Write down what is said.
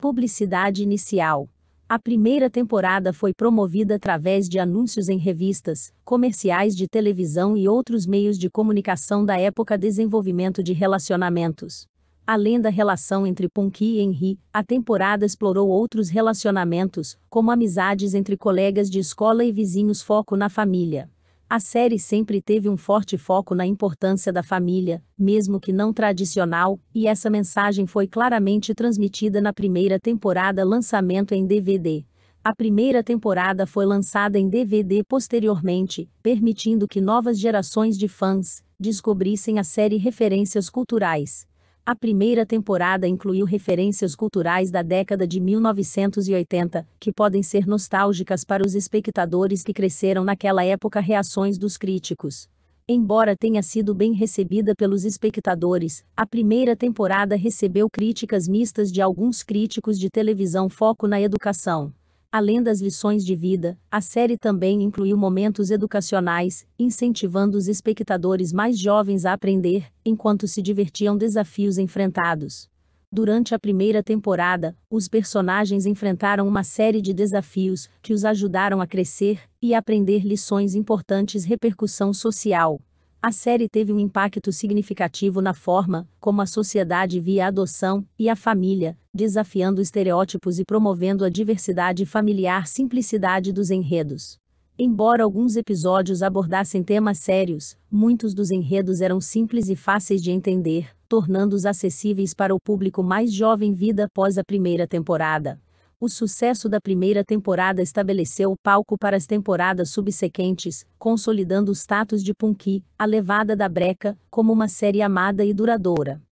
Publicidade inicial. A primeira temporada foi promovida através de anúncios em revistas, comerciais de televisão e outros meios de comunicação da época desenvolvimento de relacionamentos. Além da relação entre Punky e Henry, a temporada explorou outros relacionamentos, como amizades entre colegas de escola e vizinhos foco na família. A série sempre teve um forte foco na importância da família, mesmo que não tradicional, e essa mensagem foi claramente transmitida na primeira temporada lançamento em DVD. A primeira temporada foi lançada em DVD posteriormente, permitindo que novas gerações de fãs descobrissem a série referências culturais. A primeira temporada incluiu referências culturais da década de 1980, que podem ser nostálgicas para os espectadores que cresceram naquela época reações dos críticos. Embora tenha sido bem recebida pelos espectadores, a primeira temporada recebeu críticas mistas de alguns críticos de televisão foco na educação. Além das lições de vida, a série também incluiu momentos educacionais, incentivando os espectadores mais jovens a aprender, enquanto se divertiam desafios enfrentados. Durante a primeira temporada, os personagens enfrentaram uma série de desafios que os ajudaram a crescer e aprender lições importantes repercussão social. A série teve um impacto significativo na forma como a sociedade via a adoção e a família, desafiando estereótipos e promovendo a diversidade familiar simplicidade dos enredos. Embora alguns episódios abordassem temas sérios, muitos dos enredos eram simples e fáceis de entender, tornando-os acessíveis para o público mais jovem vida após a primeira temporada. O sucesso da primeira temporada estabeleceu o palco para as temporadas subsequentes, consolidando o status de Punky, a levada da breca, como uma série amada e duradoura.